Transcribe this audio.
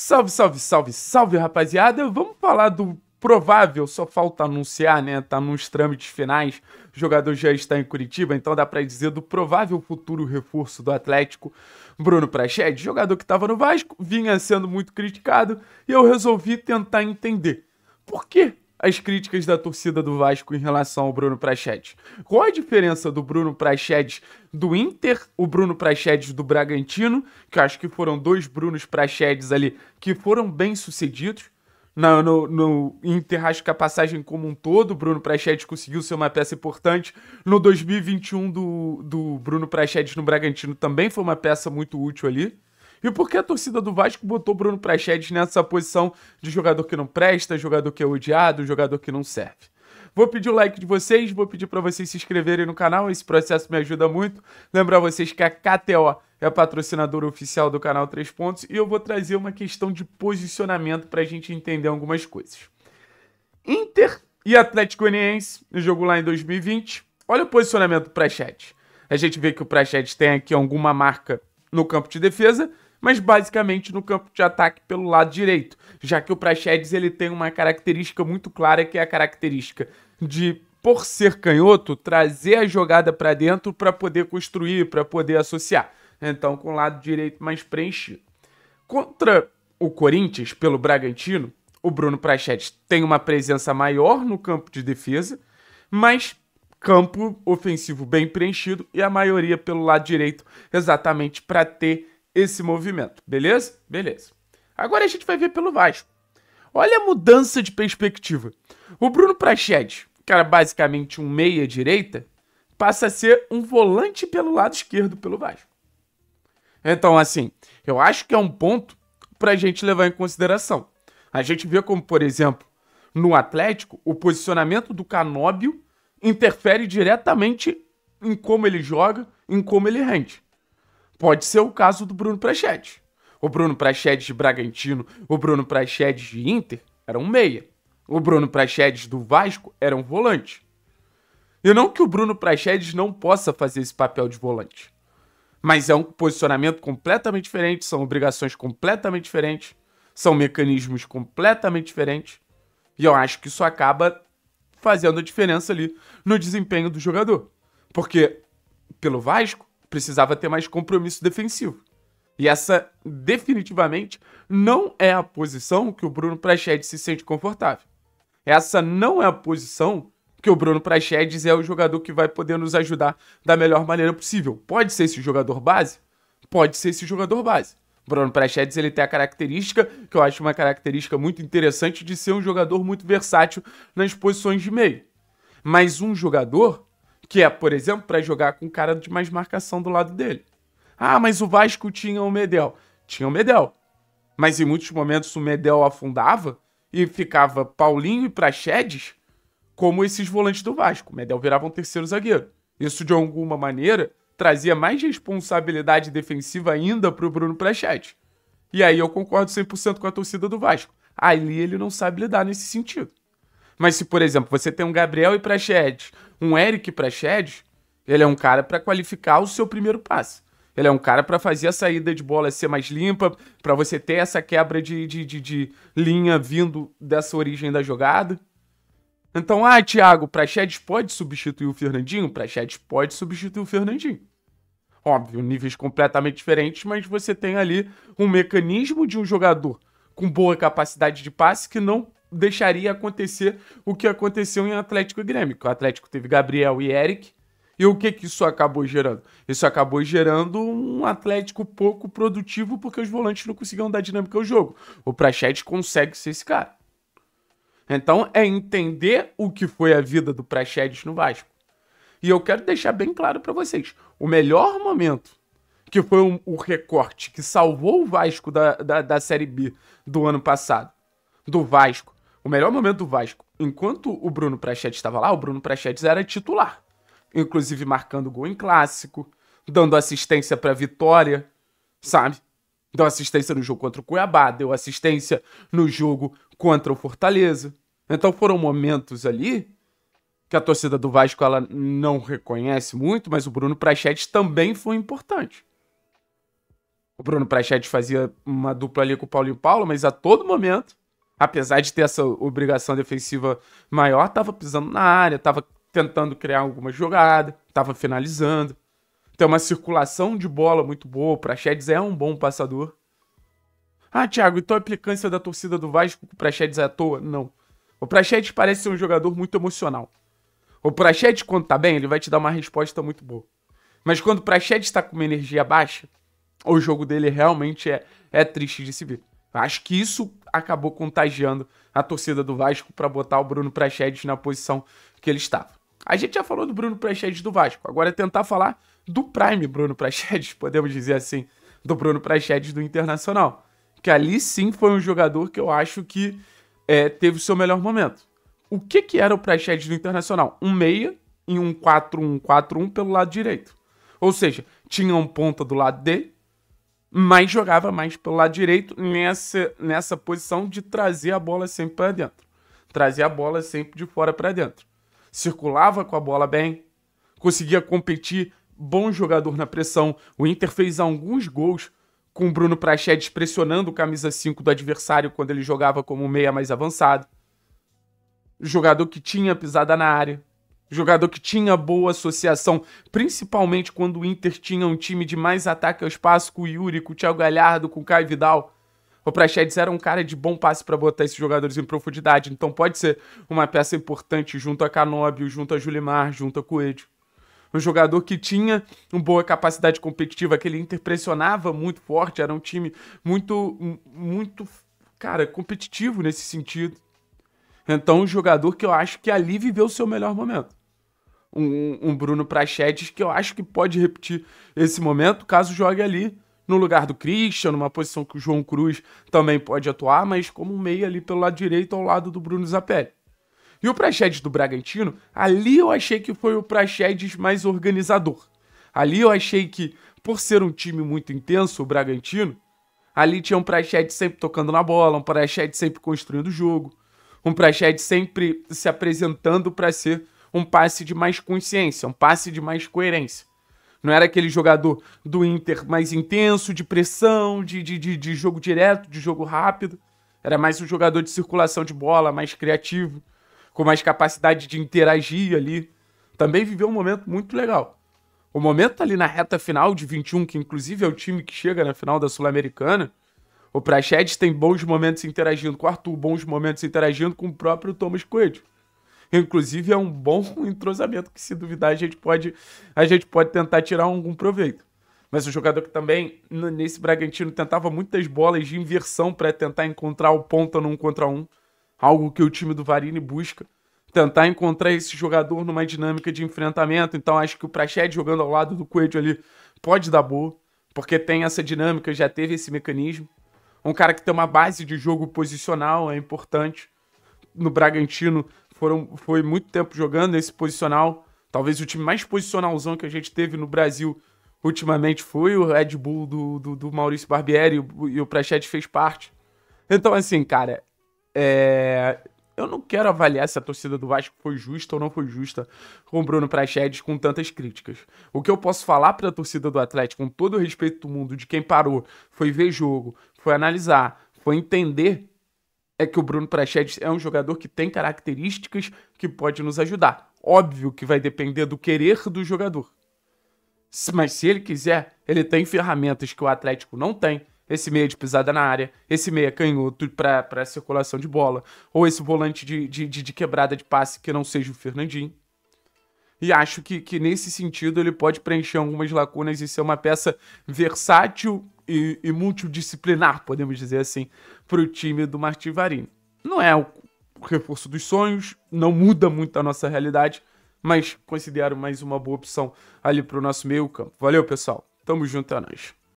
Salve, salve, salve, salve, rapaziada. Vamos falar do provável, só falta anunciar, né? Tá nos trâmites finais. O jogador já está em Curitiba, então dá para dizer do provável futuro reforço do Atlético, Bruno Prached, jogador que estava no Vasco, vinha sendo muito criticado, e eu resolvi tentar entender por quê as críticas da torcida do Vasco em relação ao Bruno Prachedes. Qual a diferença do Bruno Prachedes do Inter, o Bruno Prachedes do Bragantino, que acho que foram dois Brunos Prachedes ali que foram bem sucedidos. No, no, no Inter, acho que a passagem como um todo, o Bruno Prachedes conseguiu ser uma peça importante. No 2021 do, do Bruno Prachedes no Bragantino também foi uma peça muito útil ali. E por que a torcida do Vasco botou Bruno Praxedes nessa posição de jogador que não presta, jogador que é odiado, jogador que não serve? Vou pedir o like de vocês, vou pedir para vocês se inscreverem no canal, esse processo me ajuda muito. Lembrar vocês que a KTO é a patrocinadora oficial do canal 3 Pontos e eu vou trazer uma questão de posicionamento para a gente entender algumas coisas. Inter e Atlético Goianiense, no jogo lá em 2020, olha o posicionamento do Prachete. A gente vê que o Prachete tem aqui alguma marca no campo de defesa, mas basicamente no campo de ataque pelo lado direito, já que o Praxedes ele tem uma característica muito clara que é a característica de por ser canhoto trazer a jogada para dentro para poder construir, para poder associar. Então com o lado direito mais preenchido. Contra o Corinthians pelo Bragantino, o Bruno Praxedes tem uma presença maior no campo de defesa, mas campo ofensivo bem preenchido e a maioria pelo lado direito, exatamente para ter esse movimento, beleza? Beleza. Agora a gente vai ver pelo Vasco. Olha a mudança de perspectiva. O Bruno que era basicamente um meia-direita, passa a ser um volante pelo lado esquerdo pelo Vasco. Então, assim, eu acho que é um ponto para a gente levar em consideração. A gente vê como, por exemplo, no Atlético, o posicionamento do Canóbio interfere diretamente em como ele joga, em como ele rende. Pode ser o caso do Bruno Prachedes. O Bruno Prachedes de Bragantino, o Bruno Prachedes de Inter era um meia. O Bruno Prachedes do Vasco era um volante. E não que o Bruno Prachedes não possa fazer esse papel de volante. Mas é um posicionamento completamente diferente, são obrigações completamente diferentes, são mecanismos completamente diferentes. E eu acho que isso acaba fazendo a diferença ali no desempenho do jogador. Porque pelo Vasco, precisava ter mais compromisso defensivo. E essa definitivamente não é a posição que o Bruno Prachedes se sente confortável. Essa não é a posição que o Bruno Prachedes é o jogador que vai poder nos ajudar da melhor maneira possível. Pode ser esse jogador base? Pode ser esse jogador base. Bruno Prachedes ele tem a característica, que eu acho uma característica muito interessante, de ser um jogador muito versátil nas posições de meio. Mas um jogador que é, por exemplo, para jogar com cara de mais marcação do lado dele. Ah, mas o Vasco tinha o Medel. Tinha o Medel. Mas em muitos momentos o Medel afundava e ficava Paulinho e Praxedes como esses volantes do Vasco. O Medel virava um terceiro zagueiro. Isso, de alguma maneira, trazia mais responsabilidade defensiva ainda para o Bruno Praxedes. E aí eu concordo 100% com a torcida do Vasco. Ali ele não sabe lidar nesse sentido. Mas se, por exemplo, você tem um Gabriel e Praxedes, um Eric Praxedes, ele é um cara para qualificar o seu primeiro passe. Ele é um cara para fazer a saída de bola ser mais limpa, para você ter essa quebra de, de, de, de, linha vindo dessa origem da jogada. Então, ah, Thiago, o Praxedes pode substituir o Fernandinho? O Praxedes pode substituir o Fernandinho. Óbvio, níveis completamente diferentes, mas você tem ali um mecanismo de um jogador com boa capacidade de passe que não deixaria acontecer o que aconteceu em Atlético e Grêmio. Que o Atlético teve Gabriel e Eric. E o que, que isso acabou gerando? Isso acabou gerando um Atlético pouco produtivo porque os volantes não conseguiam dar dinâmica ao jogo. O Prachete consegue ser esse cara. Então é entender o que foi a vida do Praxedes no Vasco. E eu quero deixar bem claro para vocês: o melhor momento, que foi um, o recorte que salvou o Vasco da, da, da Série B do ano passado, do Vasco, o melhor momento do Vasco, enquanto o Bruno Prachetes estava lá, o Bruno Prachetes era titular. Inclusive marcando gol em clássico, dando assistência para vitória, sabe? Deu assistência no jogo contra o Cuiabá, deu assistência no jogo contra o Fortaleza. Então foram momentos ali que a torcida do Vasco ela não reconhece muito, mas o Bruno Prachetes também foi importante. O Bruno Prachetes fazia uma dupla ali com o Paulinho Paulo, mas a todo momento apesar de ter essa obrigação defensiva maior, estava pisando na área, estava tentando criar alguma jogada, estava finalizando. Tem uma circulação de bola muito boa, o Praxedes é um bom passador. Ah, Thiago, então a implicância da torcida do Vasco com o Praxedes é à toa? Não. O Praxedes parece ser um jogador muito emocional. O Praxedes, quando tá bem, ele vai te dar uma resposta muito boa. Mas quando o Praxedes tá com uma energia baixa, o jogo dele realmente é, é triste de se ver. Acho que isso acabou contagiando a torcida do Vasco para botar o Bruno Prachedes na posição que ele estava. A gente já falou do Bruno Prachedes do Vasco, agora é tentar falar do Prime Bruno Prachedes, podemos dizer assim, do Bruno Prachedes do Internacional. Que ali sim foi um jogador que eu acho que é, teve o seu melhor momento. O que, que era o Prachedes do Internacional? Um meia e um 4-1-4-1 pelo lado direito. Ou seja, tinha um ponta do lado dele, mas jogava mais pelo lado direito nessa, nessa posição de trazer a bola sempre para dentro. Trazer a bola sempre de fora para dentro. Circulava com a bola bem, conseguia competir, bom jogador na pressão. O Inter fez alguns gols com o Bruno Prachedes pressionando o camisa 5 do adversário quando ele jogava como meia mais avançado. Jogador que tinha pisada na área. Jogador que tinha boa associação, principalmente quando o Inter tinha um time de mais ataque ao espaço com o Yuri, com o Thiago Galhardo, com o Caio Vidal. O Praxedes era um cara de bom passe para botar esses jogadores em profundidade, então pode ser uma peça importante junto a Canóbio, junto a Julimar, junto a Coelho. Um jogador que tinha uma boa capacidade competitiva, que ele pressionava muito forte, era um time muito, muito, cara, competitivo nesse sentido. Então, um jogador que eu acho que ali viveu o seu melhor momento um, um Bruno Prachetes que eu acho que pode repetir esse momento caso jogue ali no lugar do Christian, numa posição que o João Cruz também pode atuar, mas como um meio ali pelo lado direito ao lado do Bruno Zapelli. E o Prachetes do Bragantino, ali eu achei que foi o Prachetes mais organizador. Ali eu achei que, por ser um time muito intenso, o Bragantino, ali tinha um Prachetes sempre tocando na bola, um Prachetes sempre construindo o jogo, um Prachetes sempre se apresentando para ser um passe de mais consciência, um passe de mais coerência. Não era aquele jogador do Inter mais intenso, de pressão, de, de, de, de jogo direto, de jogo rápido. Era mais um jogador de circulação de bola, mais criativo, com mais capacidade de interagir ali. Também viveu um momento muito legal. O momento ali na reta final de 21, que inclusive é o time que chega na final da Sul-Americana, o Praxedes tem bons momentos interagindo com o Arthur, bons momentos interagindo com o próprio Thomas Coelho. Inclusive, é um bom entrosamento que, se duvidar, a gente pode, a gente pode tentar tirar algum proveito. Mas um jogador que também, nesse Bragantino, tentava muitas bolas de inversão para tentar encontrar o ponta num contra um. Algo que o time do Varini busca. Tentar encontrar esse jogador numa dinâmica de enfrentamento. Então, acho que o Prached jogando ao lado do Coelho ali pode dar boa. Porque tem essa dinâmica, já teve esse mecanismo. Um cara que tem uma base de jogo posicional é importante. No Bragantino, foram, foi muito tempo jogando esse posicional. Talvez o time mais posicionalzão que a gente teve no Brasil ultimamente foi o Red Bull do, do, do Maurício Barbieri e o, e o Prachete fez parte. Então, assim, cara, é... eu não quero avaliar se a torcida do Vasco foi justa ou não foi justa com o Bruno Prachedes com tantas críticas. O que eu posso falar para a torcida do Atlético, com todo o respeito do mundo, de quem parou, foi ver jogo, foi analisar, foi entender é que o Bruno Prachedes é um jogador que tem características que pode nos ajudar. Óbvio que vai depender do querer do jogador. Mas se ele quiser, ele tem ferramentas que o Atlético não tem. Esse meia de pisada na área, esse meia canhoto para circulação de bola, ou esse volante de, de, de, de quebrada de passe que não seja o Fernandinho. E acho que, que nesse sentido ele pode preencher algumas lacunas e ser uma peça versátil e, e multidisciplinar, podemos dizer assim, para o time do Martin Varini. Não é o reforço dos sonhos, não muda muito a nossa realidade, mas considero mais uma boa opção ali para o nosso meio campo. Valeu, pessoal. Tamo junto, é nóis.